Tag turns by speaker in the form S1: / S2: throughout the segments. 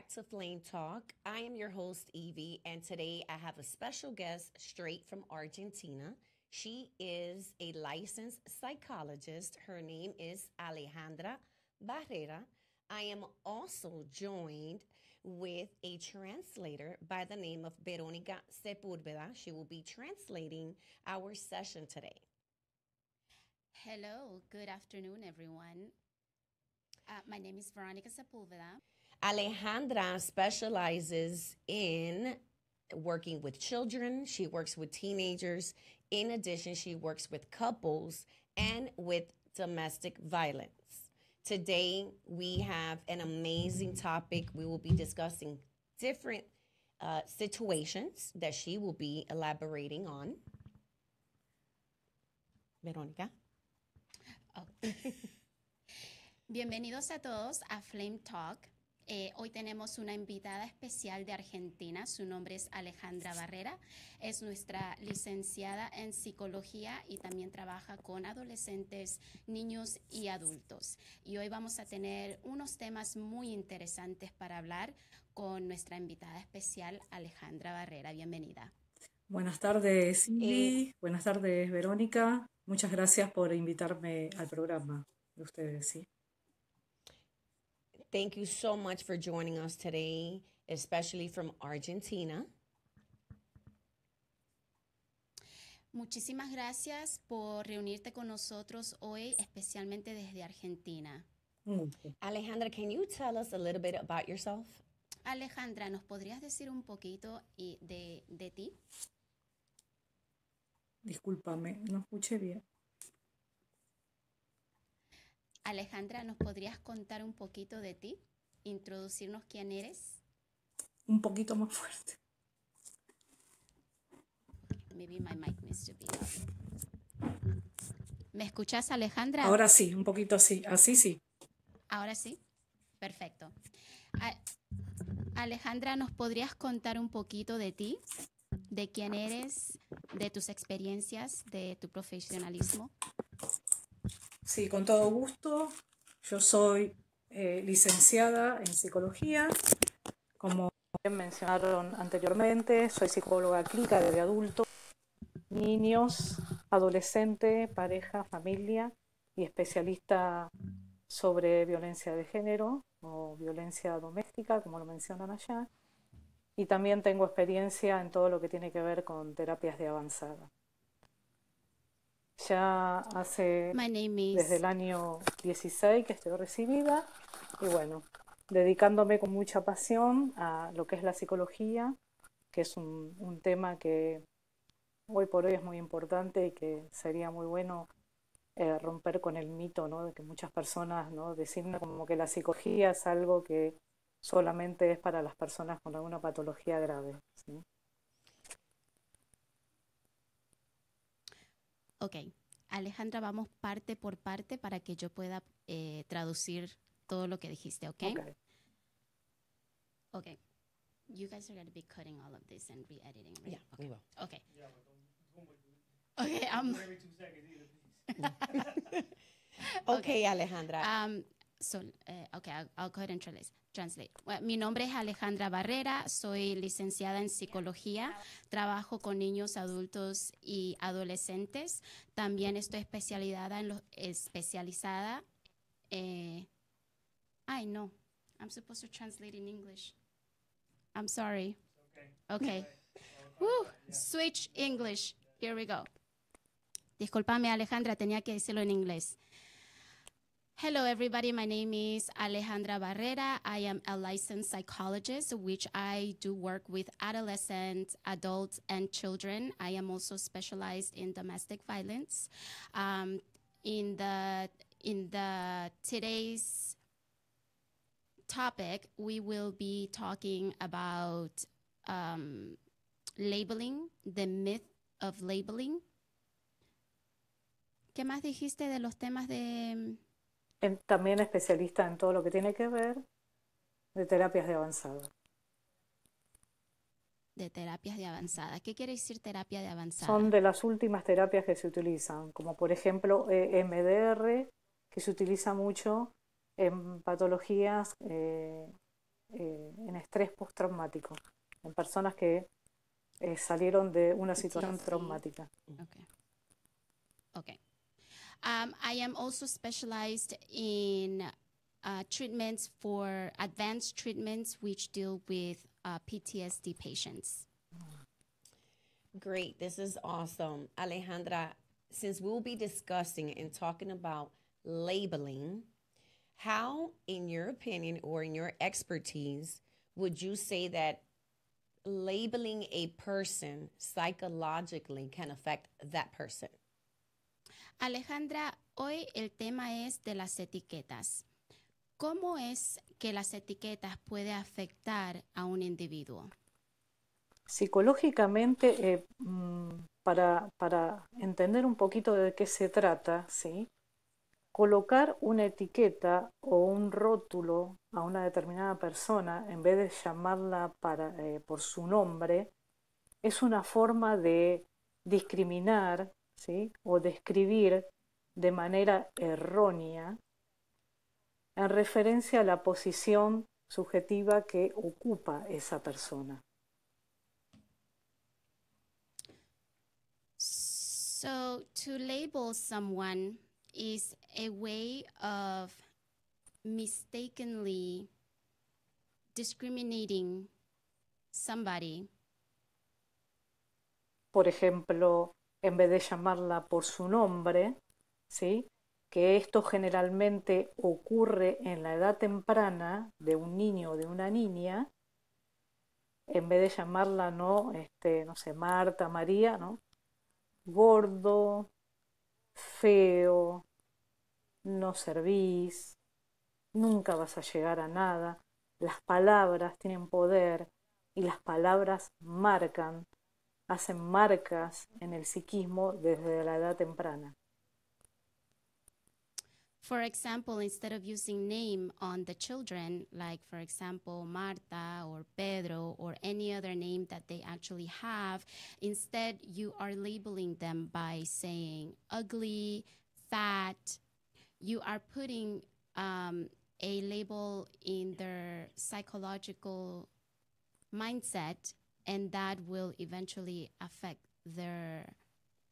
S1: back to Flame Talk. I am your host, Evie, and today I have a special guest straight from Argentina. She is a licensed psychologist. Her name is Alejandra Barrera. I am also joined with a translator by the name of Veronica Sepúlveda. She will be translating our session today.
S2: Hello, good afternoon, everyone. Uh, my name is Veronica Sepúlveda.
S1: Alejandra specializes in working with children, she works with teenagers. In addition, she works with couples and with domestic violence. Today, we have an amazing topic. We will be discussing different uh, situations that she will be elaborating on. Verónica. Oh.
S2: Bienvenidos a todos a Flame Talk. Eh, hoy tenemos una invitada especial de Argentina, su nombre es Alejandra Barrera, es nuestra licenciada en psicología y también trabaja con adolescentes, niños y adultos. Y hoy vamos a tener unos temas muy interesantes para hablar con nuestra invitada especial, Alejandra Barrera. Bienvenida.
S3: Buenas tardes, Cindy. Eh, Buenas tardes, Verónica. Muchas gracias por invitarme al programa de ustedes, ¿sí?
S1: Thank you so much for joining us today, especially from Argentina.
S2: Muchísimas gracias por reunirte con nosotros hoy, especialmente desde Argentina.
S1: Alejandra, can you tell us a little bit about yourself?
S2: Alejandra, ¿nos podrías decir un poquito de, de ti?
S3: Discúlpame, no escuché bien.
S2: Alejandra, ¿nos podrías contar un poquito de ti? Introducirnos quién eres.
S3: Un poquito más fuerte.
S2: ¿Me escuchas, Alejandra? Ahora sí,
S3: un poquito así, así sí.
S2: Ahora sí, perfecto. Alejandra, ¿nos podrías contar un poquito de ti? ¿De quién eres? ¿De tus experiencias? ¿De tu profesionalismo?
S3: Sí, con todo gusto. Yo soy eh, licenciada en psicología. Como mencionaron anteriormente, soy psicóloga clínica de adultos, niños, adolescentes, pareja, familia y especialista sobre violencia de género o violencia doméstica, como lo mencionan allá. Y también tengo experiencia en todo lo que tiene que ver con terapias de avanzada ya hace desde el año 16 que estoy recibida y bueno, dedicándome con mucha pasión a lo que es la psicología, que es un, tema que hoy por hoy es muy importante y que sería muy bueno eh, romper con el mito de que muchas personas ¿no? como que la psicología es algo que solamente es para las personas con alguna patología grave.
S2: Ok, Alejandra, vamos parte por parte para que yo pueda eh, traducir todo lo que dijiste, ¿ok? Okay. okay. You guys are going to be cutting all of this and re-editing, right? Yeah, okay. we will. Okay. okay, um,
S1: okay, Alejandra.
S2: Um, Sol, eh, okay, I'll, go ahead and translate. mi nombre es Alejandra Barrera, soy licenciada en psicología, trabajo con niños, adultos y adolescentes. También estoy especializada en los especializada. Eh, ay, no, I'm supposed to translate in English. I'm sorry. Okay. okay. Woo, switch English. Here we go. Disculpame, Alejandra, tenía que decirlo en inglés. Hello, everybody. My name is Alejandra Barrera. I am a licensed psychologist, which I do work with adolescents, adults, and children. I am also specialized in domestic violence. Um, in the in the today's topic, we will be talking about um, labeling, the myth of labeling. ¿Qué más dijiste de los temas de también
S3: especialista en todo lo que tiene que ver de terapias de avanzada.
S2: De terapias de avanzada. ¿Qué quiere decir terapia de avanzada? Son de
S3: las últimas terapias que se utilizan, como por ejemplo e MDR que se utiliza mucho en patologías, eh, eh, en estrés postraumático, en personas que eh, salieron de una situación traumática.
S2: Okay. Um, I am also specialized in uh, treatments for advanced treatments which deal with uh, PTSD patients.
S1: Great. This is awesome. Alejandra, since we'll be discussing and talking about labeling, how, in your opinion or in your expertise, would you say that labeling a person psychologically can affect that person?
S2: Alejandra, hoy el tema es de las etiquetas. ¿Cómo es que las etiquetas pueden afectar a un individuo?
S3: Psicológicamente, eh, mm, para, para, entender un poquito de qué se trata, ¿sí? colocar una etiqueta o un rótulo a una determinada persona en vez de llamarla eh, por su nombre, es una forma de discriminar, o describir de manera errónea en referencia a la posición subjetiva que ocupa esa persona.
S2: So to label someone is a way of mistakenly discriminating somebody.
S3: Por ejemplo, en vez de llamarla por su nombre, ¿sí? que esto generalmente ocurre en la edad temprana de un niño o de una niña, en vez de llamarla, no, este, no sé, Marta, María, ¿no? Gordo, feo, no servís, nunca vas a llegar a nada. Las palabras tienen poder y las palabras marcan hacen marcas en el psiquismo desde la edad temprana.
S2: For example, instead of using name on the children, like for example Marta or Pedro or any other name that they actually have, instead you are labeling them by saying ugly, fat. You are putting um, a label in their psychological mindset and that will eventually affect their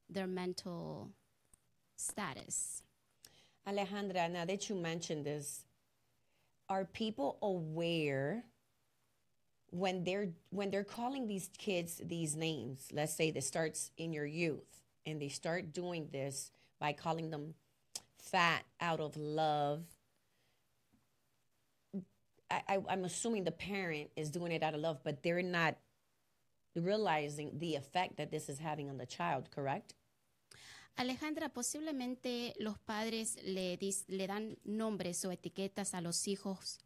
S2: their
S1: mental status. Alejandra, now that you mentioned this, are people aware when they're when they're calling these kids these names? Let's say this starts in your youth and they start doing this by calling them fat out of love. I, I, I'm assuming the parent is doing it out of love, but they're not realizing the effect that this is having on the child, correct?
S2: Alejandra, posiblemente los padres le, le dan nombres o etiquetas a los hijos.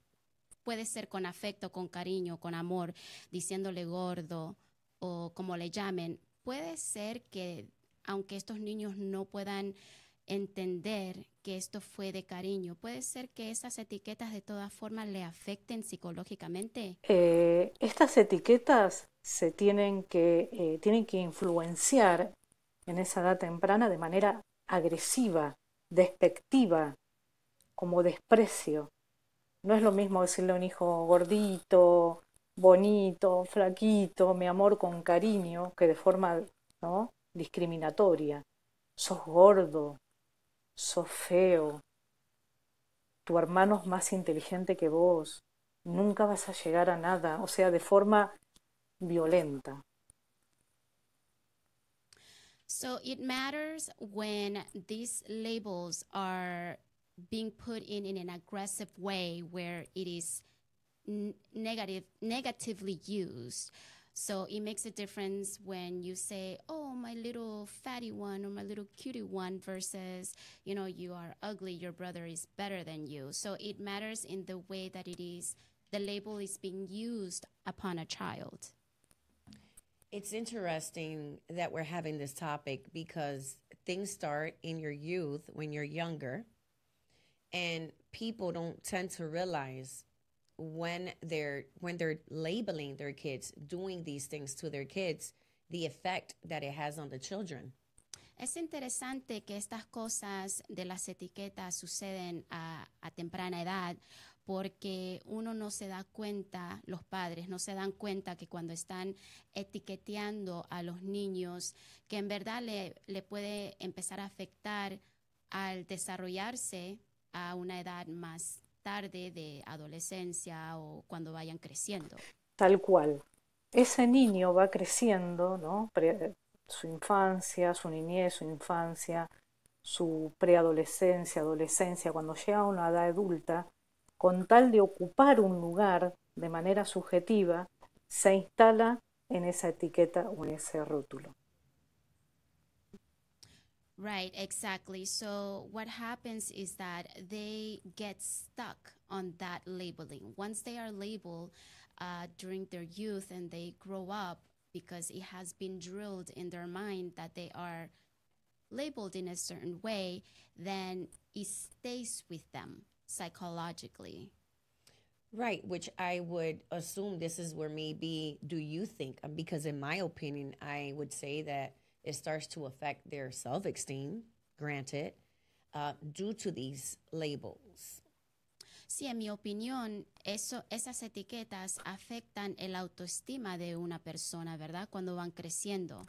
S2: Puede ser con afecto, con cariño, con amor, diciéndole gordo o como le llamen. Puede ser que, aunque estos niños no puedan entender que esto fue de cariño. ¿Puede ser que esas etiquetas de todas formas le afecten psicológicamente?
S3: Eh, estas etiquetas se tienen que, eh, tienen que influenciar en esa edad temprana de manera agresiva, despectiva, como desprecio. No es lo mismo decirle a un hijo gordito, bonito, flaquito, mi amor con cariño, que de forma ¿no? discriminatoria. Sos gordo, sofeo, tu hermano es más inteligente que vos, nunca vas a llegar a nada, o sea, de forma violenta.
S2: So it matters when these labels are being put in in an aggressive way where it is negative negatively used. So it makes a difference when you say, oh, my little fatty one or my little cutie one versus, you know, you are ugly, your brother is better than you. So it matters in the way that it is, the label is being used upon a child.
S1: It's interesting that we're having this topic because things start in your youth when you're younger, and people don't tend to realize when they're when they're labeling their kids doing these things to their kids the effect that it has on the children Es
S2: interesante que estas cosas de las etiquetas suceden a, temprana edad porque uno no se da cuenta, los padres no se dan cuenta que cuando están etiqueteando a los niños, que en verdad le, le puede empezar a afectar al desarrollarse a una edad más tarde de adolescencia o cuando vayan creciendo.
S3: Tal cual. Ese niño va creciendo, ¿no? su infancia, su niñez, su infancia, su preadolescencia, adolescencia, cuando llega a una edad adulta, con tal de ocupar un lugar de manera subjetiva, se instala en esa etiqueta o en ese rótulo.
S2: Right, exactly. So what happens is that they get stuck on that labeling. Once they are labeled uh, during their youth and they grow up, because it has been drilled in their mind that they are labeled in a certain way, then it stays with them
S1: psychologically. Right, which I would assume this is where maybe do you think, um, because in my opinion, I would say that it starts to affect their self esteem, granted, uh, due to these labels.
S2: Sí, en mi opinión, eso, esas etiquetas afectan el autoestima de una persona, ¿verdad? Cuando van creciendo.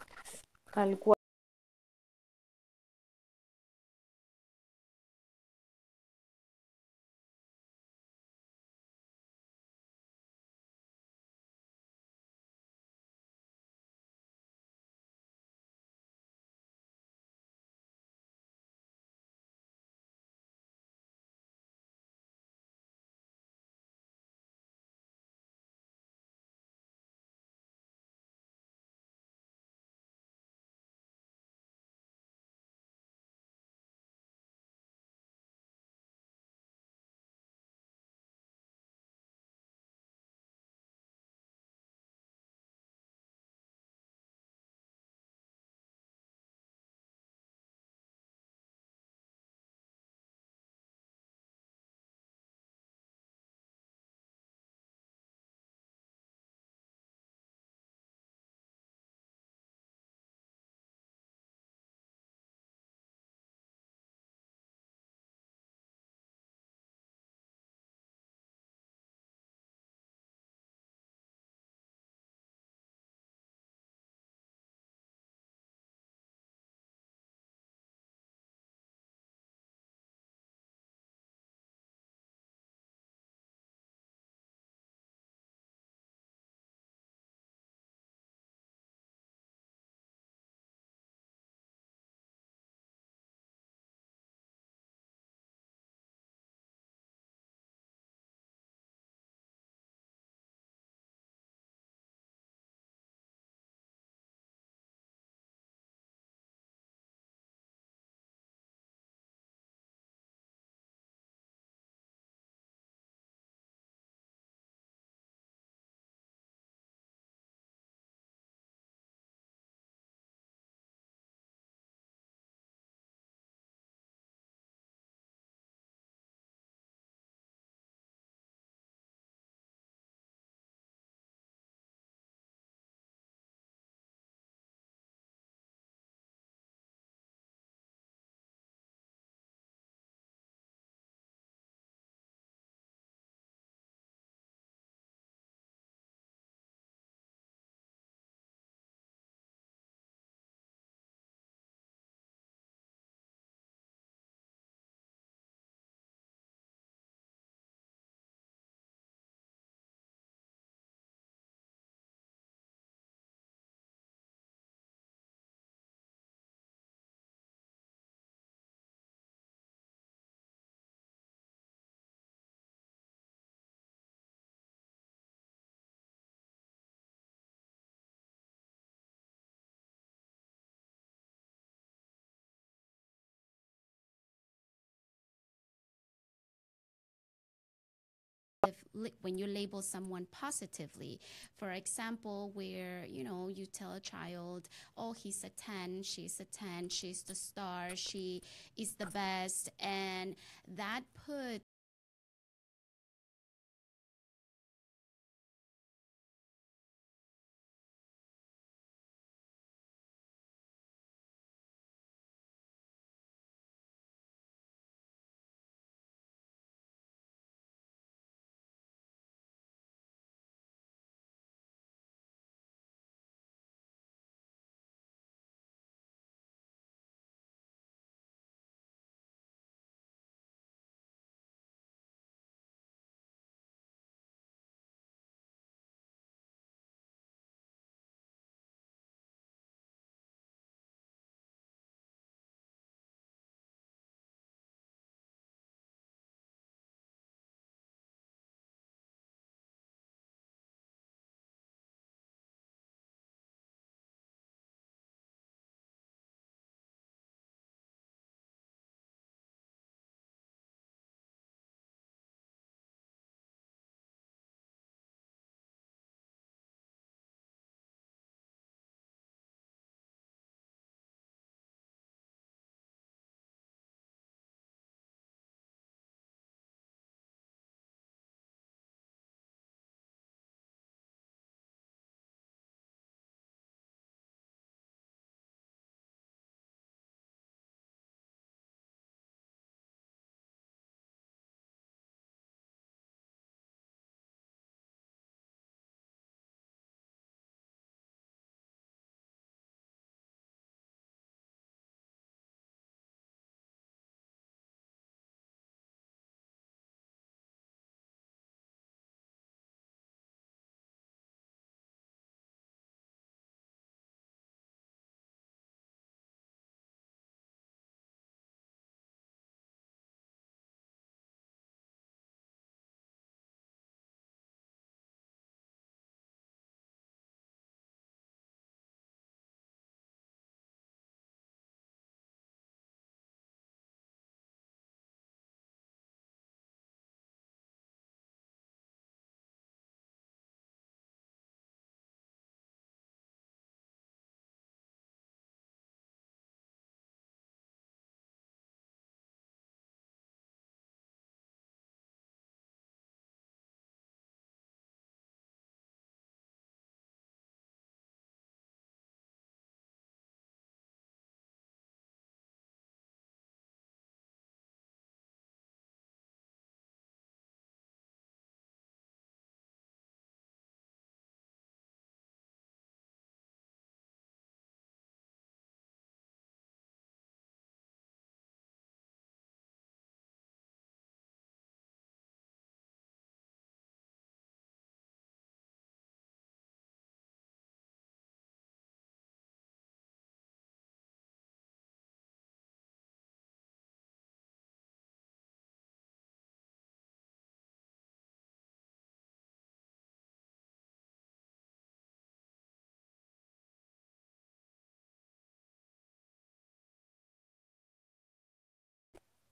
S2: when you label someone positively. For example, where you know you tell a child, "Oh, he's a ten, she's a ten, she's the star, she is the best," and that put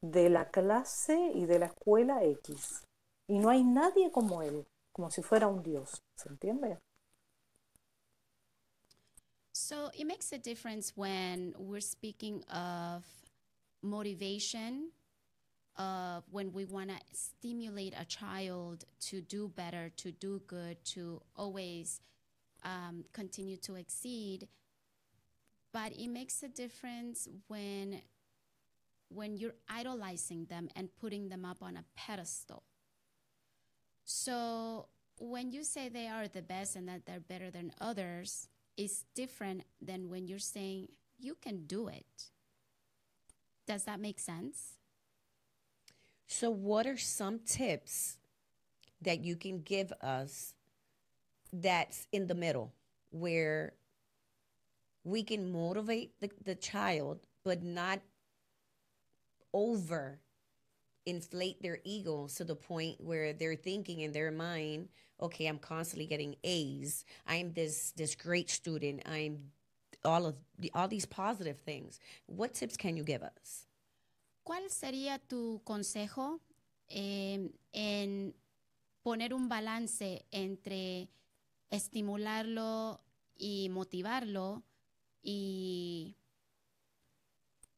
S2: de la clase y de la escuela X.
S3: Y no hay nadie como él, como si fuera un dios, ¿se entiende?
S2: So it makes a difference when we're speaking of motivation, uh, when we want to stimulate a child to do better, to do good, to always um, continue to exceed. But it makes a difference when when you're idolizing them and putting them up on a pedestal. So when you say they are the best and that they're better than others, it's different than when you're saying you can do it.
S1: Does that make sense? So, what are some tips that you can give us that's in the middle where we can motivate the, the child but not over inflate their ego to the point where they're thinking in their mind, okay, I'm constantly getting A's. I'm this this great student. I'm all of the, all these positive things. What tips can you give us?
S2: ¿Cuál sería tu consejo eh, en poner un balance entre estimularlo y motivarlo y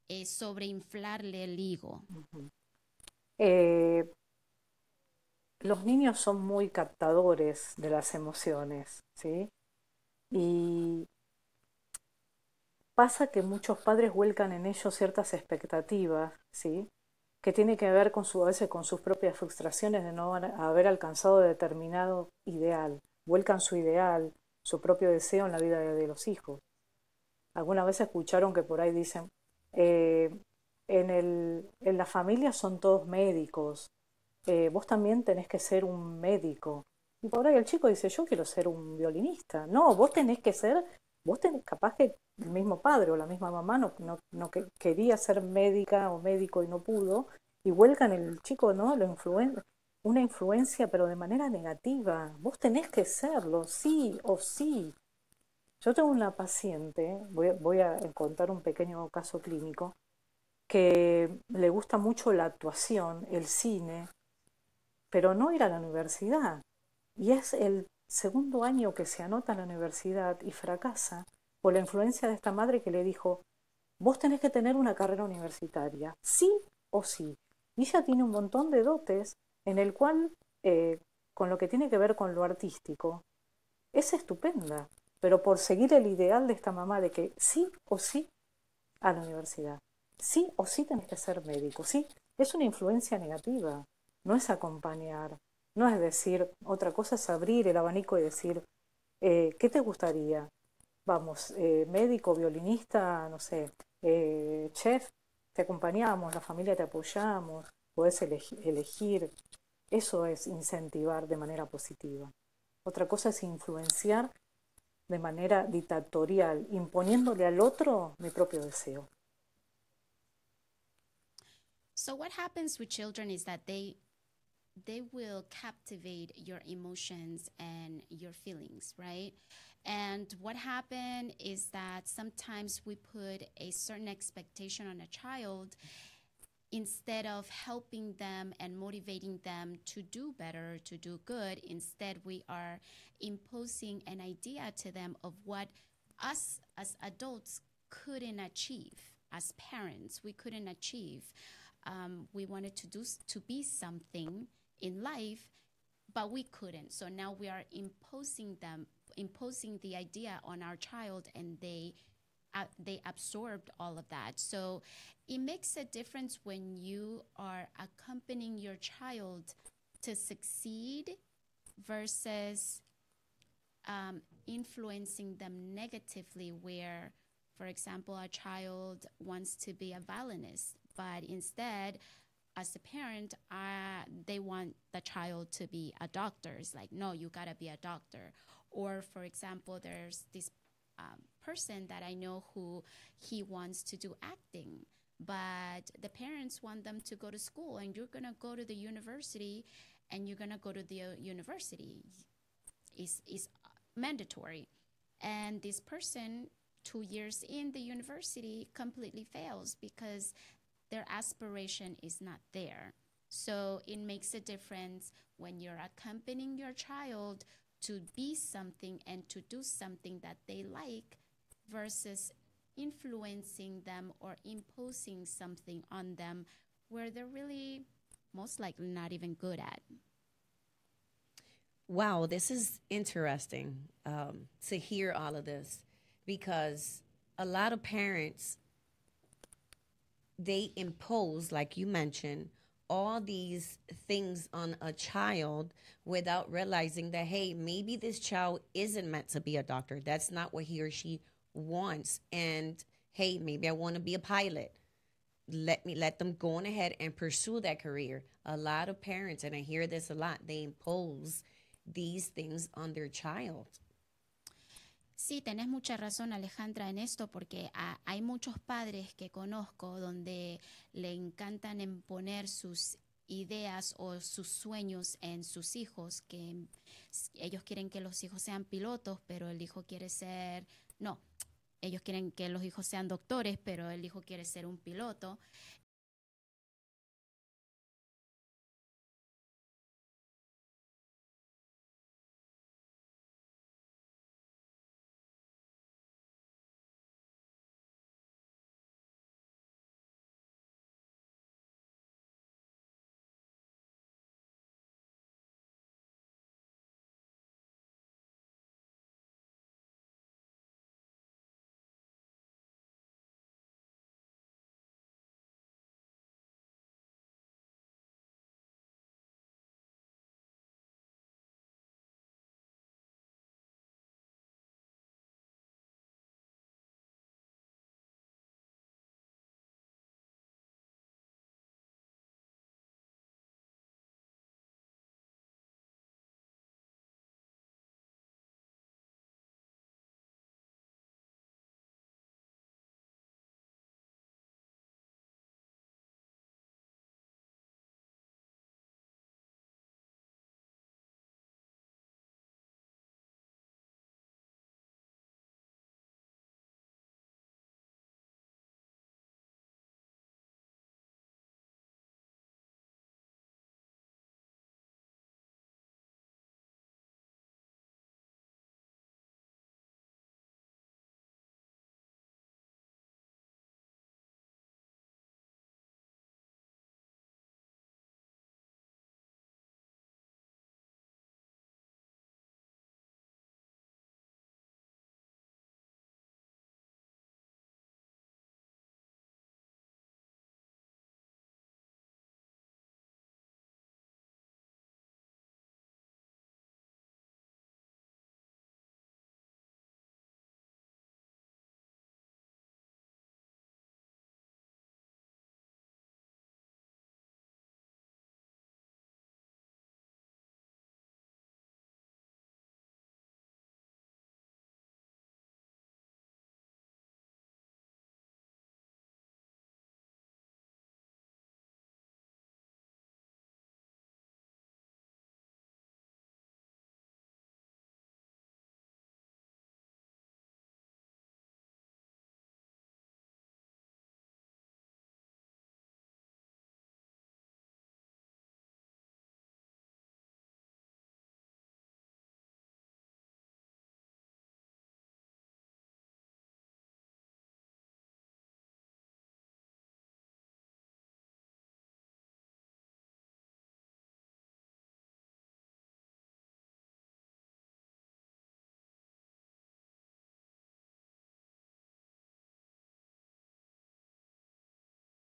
S2: Sobre sobreinflarle el higo?
S3: Eh, los niños son muy captadores de las emociones, ¿sí? Y pasa que muchos padres vuelcan en ellos ciertas expectativas, ¿sí? que tiene que ver con su, a veces con sus propias frustraciones de no haber alcanzado determinado ideal. Vuelcan su ideal, su propio deseo en la vida de, los hijos. Alguna vez escucharon que por ahí dicen, eh, en, la familia son todos médicos. Eh, vos también tenés que ser un médico. Y por ahí el chico dice, yo quiero ser un violinista. No, vos tenés que ser, vos tenés capaz que el mismo padre o la misma mamá no, no, quería ser médica o médico y no pudo. Y vuelcan el chico, ¿no? Lo una influencia, pero de manera negativa. Vos tenés que serlo, sí o sí. Yo tengo una paciente, voy, a contar un pequeño caso clínico, que le gusta mucho la actuación, el cine, pero no ir a la universidad. Y es el segundo año que se anota en la universidad y fracasa por la influencia de esta madre que le dijo, vos tenés que tener una carrera universitaria, sí o sí. Y ella tiene un montón de dotes en el cual, eh, con lo que tiene que ver con lo artístico, es estupenda pero por seguir el ideal de esta mamá de que sí o sí a la universidad, sí o sí tenés que ser médico, sí, es una influencia negativa, no es acompañar, no es decir, otra cosa es abrir el abanico y decir, eh, ¿qué te gustaría? Vamos, eh, médico, violinista, no sé, eh, chef, te acompañamos, la familia te apoyamos, puedes elegir. Eso es incentivar de manera positiva. Otra cosa es influenciar de manera dictatorial, imponiéndole al otro mi propio deseo.
S2: So what happens with children is that they they will captivate your emotions and your feelings, right? And what happened is that sometimes we put a certain expectation on a child instead of helping them and motivating them to do better, to do good, instead we are imposing an idea to them of what us as adults couldn't achieve as parents. We couldn't achieve. Um, we wanted to do to be something in life, but we couldn't. So now we are imposing them, imposing the idea on our child, and they they absorbed all of that. So it makes a difference when you are accompanying your child to succeed versus um, influencing them negatively, where, for example, a child wants to be a violinist, but instead, as a parent, uh, they want the child to be a doctor. It's like, no, you gotta be a doctor. Or, for example, there's this um, person that I know who he wants to do acting. But the parents want them to go to school, and you're gonna go to the university, and you're gonna go to the uh, university. is is mandatory, and this person two years in the university completely fails because their aspiration is not there. So it makes a difference when you're accompanying your child to be something and to do something that they like versus influencing them or imposing something on them where they're really most likely not even good at.
S1: Wow, this is interesting um, to hear all of this because a lot of parents they impose, like you mentioned, all these things on a child without realizing that hey, maybe this child isn't meant to be a doctor. That's not what he or she wants and hey, maybe I want to be a pilot. Let me let them go on ahead and pursue that career. A lot of parents, and I hear this a lot, they impose these things on their child.
S2: Sí, tenés mucha razón Alejandra en esto porque a, hay muchos padres que conozco donde le encantan imponer sus ideas o sus sueños en sus hijos, que ellos quieren que los hijos sean pilotos, pero el hijo quiere ser, no, ellos quieren que los hijos sean doctores, pero el hijo quiere ser un piloto.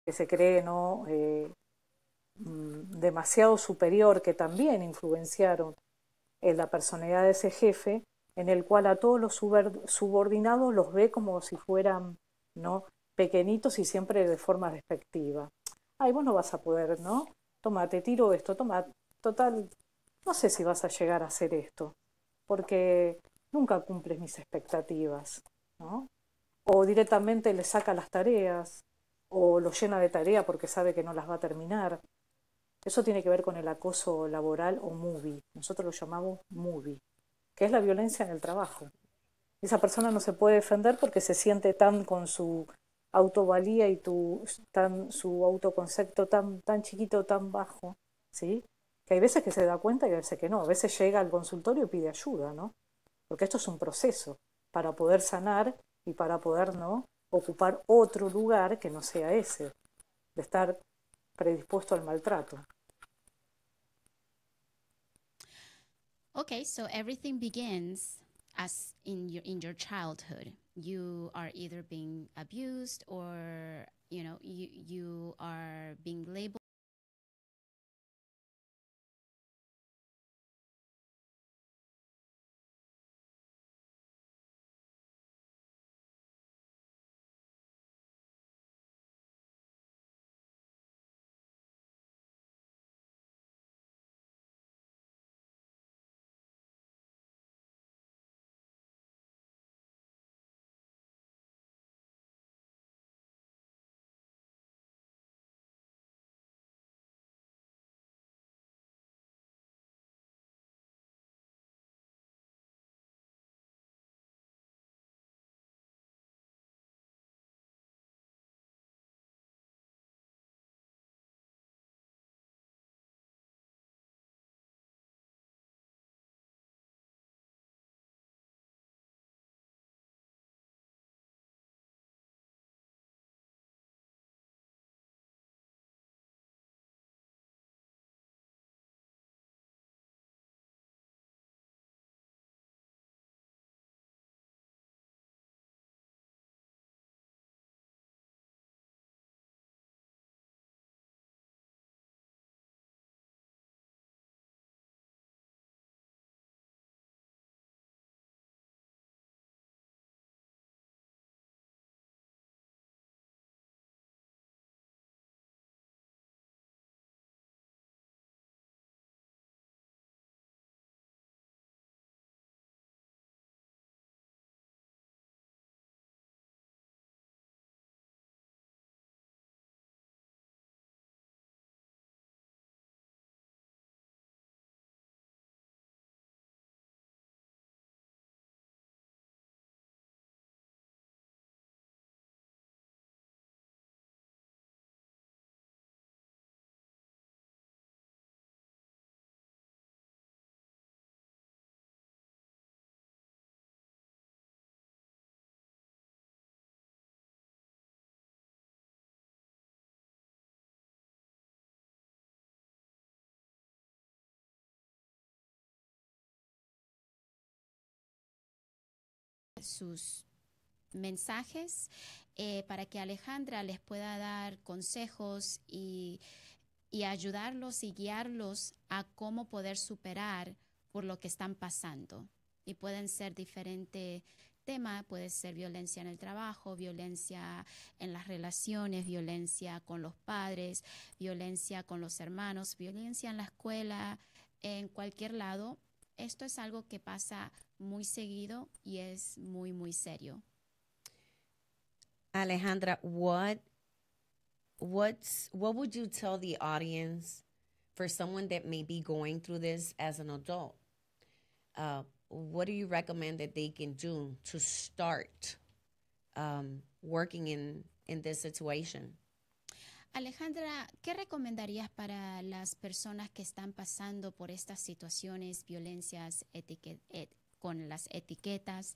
S3: que se cree ¿no? Eh, mm, demasiado superior, que también influenciaron en la personalidad de ese jefe, en el cual a todos los subordinados los ve como si fueran ¿no? pequeñitos y siempre de forma despectiva. Ay, vos no vas a poder, ¿no? Toma, te tiro esto, toma, total, no sé si vas a llegar a hacer esto, porque nunca cumples mis expectativas, ¿no? O directamente le saca las tareas, o lo llena de tarea porque sabe que no las va a terminar. Eso tiene que ver con el acoso laboral o movie. Nosotros lo llamamos movie, que es la violencia en el trabajo. Esa persona no se puede defender porque se siente tan con su autovalía y su autoconcepto tan, tan chiquito, tan bajo, ¿sí? que hay veces que se da cuenta y a veces que no. A veces llega al consultorio y pide ayuda, ¿no? Porque esto es un proceso para poder sanar y para poder no ocupar otro lugar que no sea ese, de estar predispuesto al maltrato.
S2: Okay, so everything begins as in your in your childhood. You are either being abused or you know you you are being labeled sus mensajes eh, para que Alejandra les pueda dar consejos y, y ayudarlos y guiarlos a cómo poder superar por lo que están pasando. Y pueden ser diferentes temas, puede ser violencia en el trabajo, violencia en las relaciones, violencia con los padres, violencia con los hermanos, violencia en la escuela, en cualquier lado, Esto es algo que pasa muy seguido y es muy, muy
S1: serio. Alejandra, what what's what would you tell the audience for someone that may be going through this as an adult? Uh, what do you recommend that they can do to start um, working in in this situation?
S2: Alejandra, ¿qué recomendarías para las personas que están pasando por estas situaciones, violencias con las etiquetas,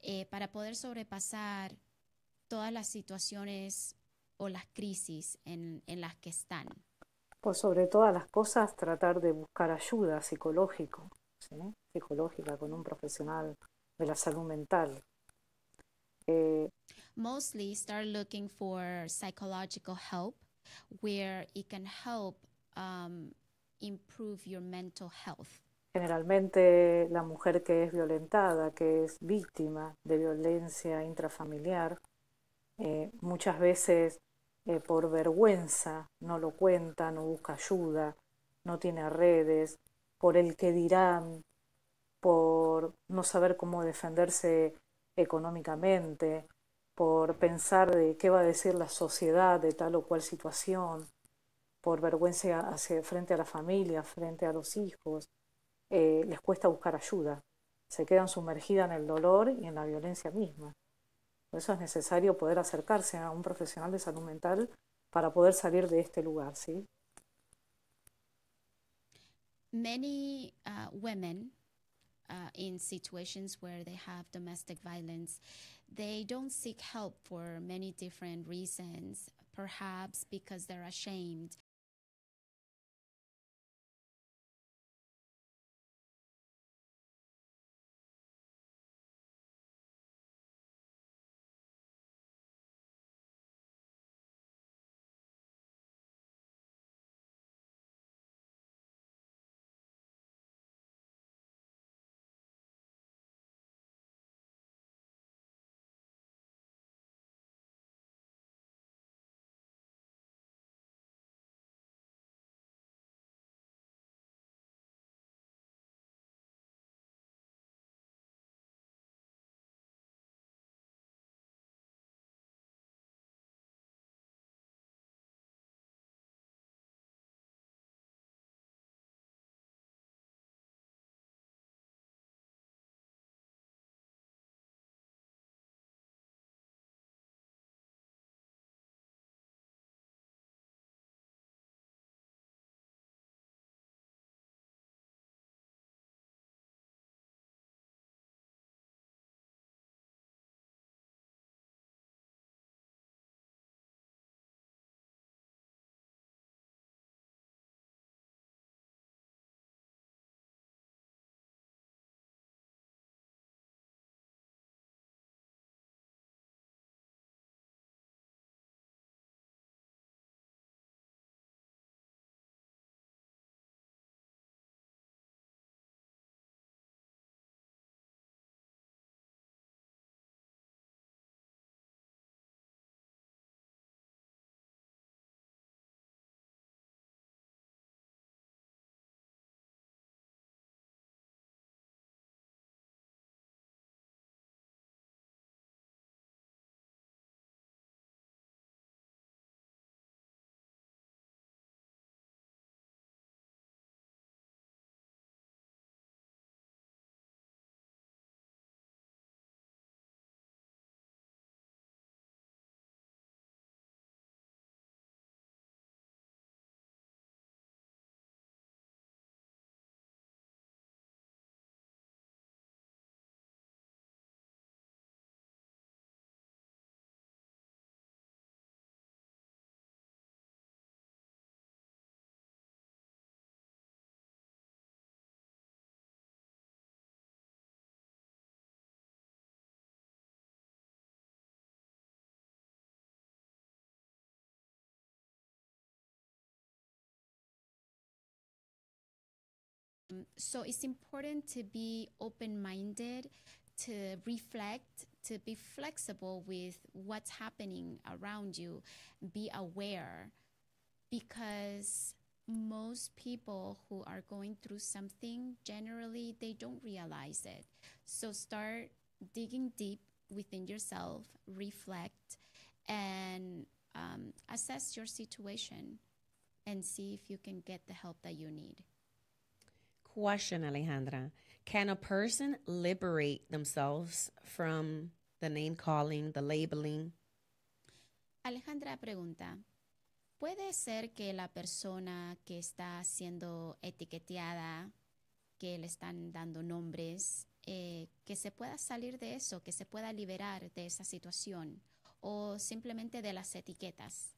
S2: eh, para poder sobrepasar todas las situaciones o las crisis en, las que están?
S3: Pues sobre todas las cosas, tratar de buscar ayuda psicológico, psicológica con un profesional de la salud mental.
S2: Eh, Mostly start looking for psychological help where it can help um, improve your mental
S3: Generalmente la mujer que es violentada, que es víctima de violencia intrafamiliar, eh, muchas veces eh, por vergüenza no lo cuenta, no busca ayuda, no tiene redes, por el que dirán, por no saber cómo defenderse económicamente, por pensar de qué va a decir la sociedad de tal o cual situación, por vergüenza hacia, frente a la familia, frente a los hijos, eh, les cuesta buscar ayuda. Se quedan sumergidas en el dolor y en la violencia misma. Por eso es necesario poder acercarse a un profesional de salud mental para poder salir de este lugar, ¿sí?
S2: Many uh, women uh, in situations where they have domestic violence they don't seek help for many different reasons, perhaps because they're ashamed Um, so it's important to be open minded, to reflect, to be flexible with what's happening around you, be aware because most people who are going through something generally they don't realize it so start digging deep within yourself reflect and um, assess your situation and see if you can get the help that you need
S1: Question, Alejandra. Can a person liberate themselves from the name calling, the labeling?
S2: Alejandra pregunta, ¿puede ser que la persona que está siendo etiqueteada, que le están dando nombres, eh, que se pueda salir de eso, que se pueda liberar de esa situación o simplemente de las etiquetas?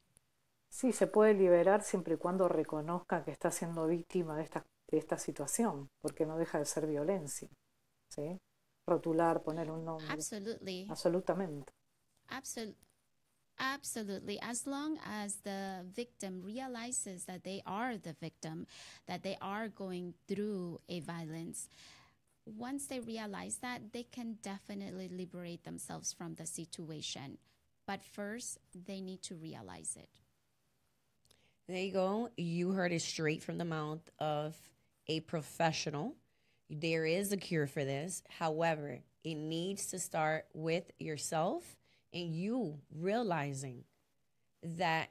S3: Sí, se puede liberar siempre y cuando reconozca que está siendo víctima de estas esta situación, porque no deja de ser violencia. ¿sí? Rotular, poner un nombre.
S2: Absolutely.
S3: Absolutamente.
S2: Absol Absolutely. As long as the victim realizes that they are the victim, that they are going through a violence, once they realize that, they can definitely liberate themselves from the situation. But first, they need to realize it.
S1: There you go. You heard it straight from the mouth of a professional. There is a cure for this. However, it needs to start with yourself and you realizing that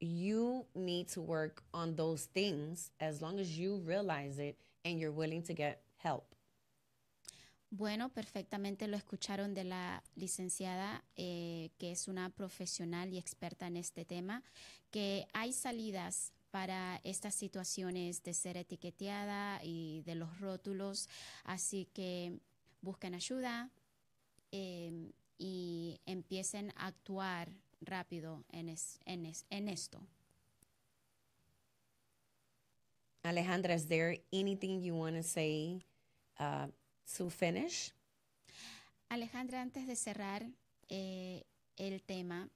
S1: you need to work on those things as long as you realize it and you're willing to get help.
S2: Bueno, perfectamente lo escucharon de la licenciada, eh, que es una profesional y experta en este tema, que hay salidas para estas situaciones de ser etiqueteada y de los rótulos. Así que busquen ayuda em, y empiecen a actuar rápido en, esto.
S1: Alejandra, is there anything you want to say uh, to finish?
S2: Alejandra, antes de cerrar eh, el tema,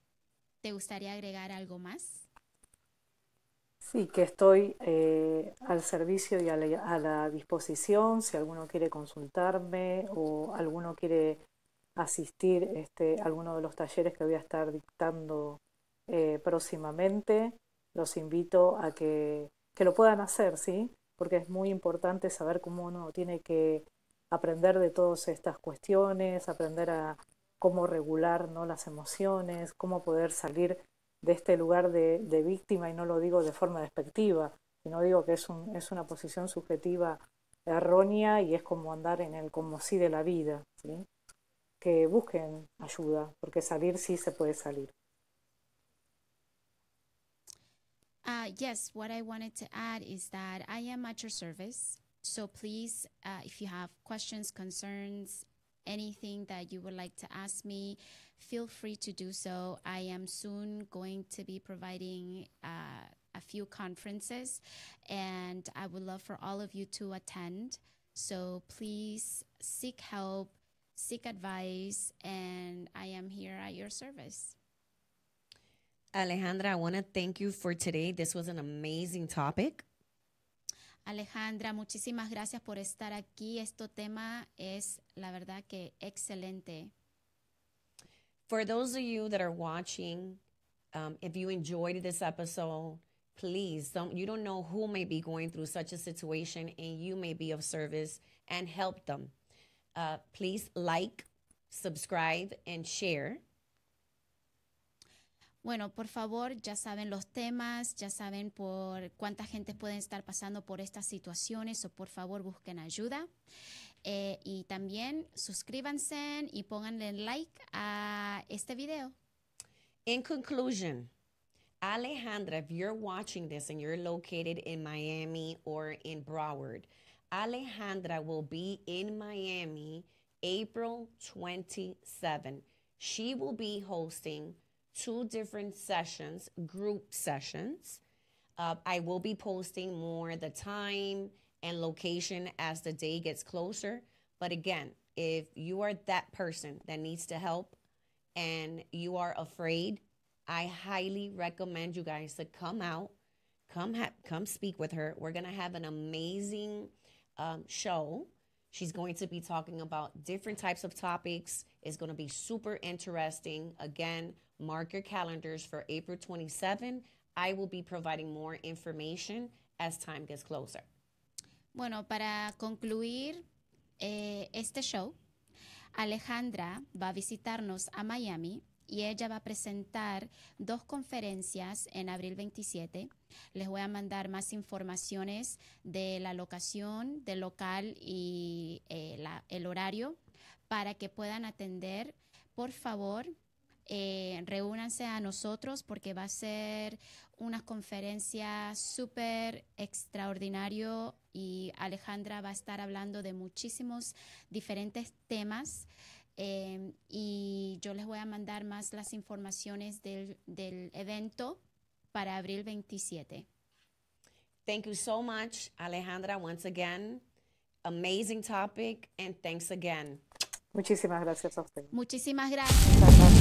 S2: ¿te gustaría agregar algo más?
S3: y que estoy eh, al servicio y a la, disposición si alguno quiere consultarme o alguno quiere asistir este, a alguno de los talleres que voy a estar dictando eh, próximamente. Los invito a que, lo puedan hacer, ¿sí? Porque es muy importante saber cómo uno tiene que aprender de todas estas cuestiones, aprender a cómo regular ¿no? las emociones, cómo poder salir de este lugar de, víctima, y no lo digo de forma despectiva, sino digo que es, un, es una posición subjetiva errónea y es como andar en el como sí de la vida, ¿sí? que busquen ayuda, porque salir sí se puede salir.
S2: Uh, yes, what I wanted to add is that I am at your service. So please, uh, if you have questions, concerns, anything that you would like to ask me, feel free to do so. I am soon going to be providing uh, a few conferences, and I would love for all of you to attend. So please seek help, seek advice, and I am here at your service.
S1: Alejandra, I want to thank you for today. This was an amazing topic.
S2: Alejandra, muchísimas gracias por estar aquí. Este tema es, la verdad, que excelente.
S1: For those of you that are watching, um, if you enjoyed this episode, please don't, you don't know who may be going through such a situation and you may be of service and help them. Uh, please like, subscribe, and share. Bueno, por favor, ya saben
S2: los temas, ya saben por cuánta gente pueden estar pasando por estas situaciones o por favor busquen ayuda. Eh, y también suscríbanse y pónganle like a este video.
S1: In conclusion, Alejandra, if you're watching this and you're located in Miami or in Broward, Alejandra will be in Miami April 27. She will be hosting two different sessions, group sessions. Uh, I will be posting more the time and location as the day gets closer. But again, if you are that person that needs to help and you are afraid, I highly recommend you guys to come out, come ha- come speak with her. We're gonna have an amazing um, show. She's going to be talking about different types of topics. It's going to be super interesting. Again, mark your calendars for April 27. I will be providing more information as time gets closer.
S2: Bueno, para concluir eh, este show, Alejandra va a visitarnos a Miami y ella va a presentar dos conferencias en abril 27. Les voy a mandar más informaciones de la locación, del local y eh, el horario para que puedan atender. Por favor, eh, reúnanse a nosotros porque va a ser una conferencia súper extraordinario y Alejandra va a estar hablando de muchísimos diferentes temas. Eh, y yo les voy a mandar más las informaciones del, del evento
S1: para abril 27. Thank you so much, Alejandra, once again. Amazing topic, and thanks again. Muchísimas gracias a usted. Muchísimas gracias.